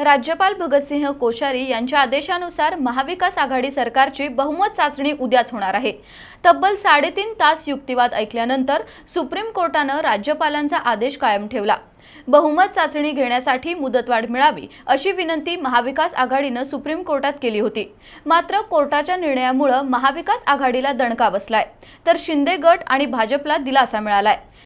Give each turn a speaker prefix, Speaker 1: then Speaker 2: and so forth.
Speaker 1: राज्यपाल भगतसिंह कोश्यारी यांच्या आदेशानुसार महाविकास आघाडी सरकारची बहुमत चाचणी उद्याच होणार आहे तब्बल साडेतीन तास युक्तिवाद ऐकल्यानंतर सुप्रीम कोर्टानं राज्यपालांचा आदेश कायम ठेवला बहुमत चाचणी घेण्यासाठी मुदतवाढ मिळावी अशी विनंती महाविकास आघाडीनं सुप्रीम कोर्टात केली होती मात्र कोर्टाच्या निर्णयामुळे महाविकास आघाडीला दणका बसलाय तर शिंदे गट आणि भाजपला दिलासा मिळालाय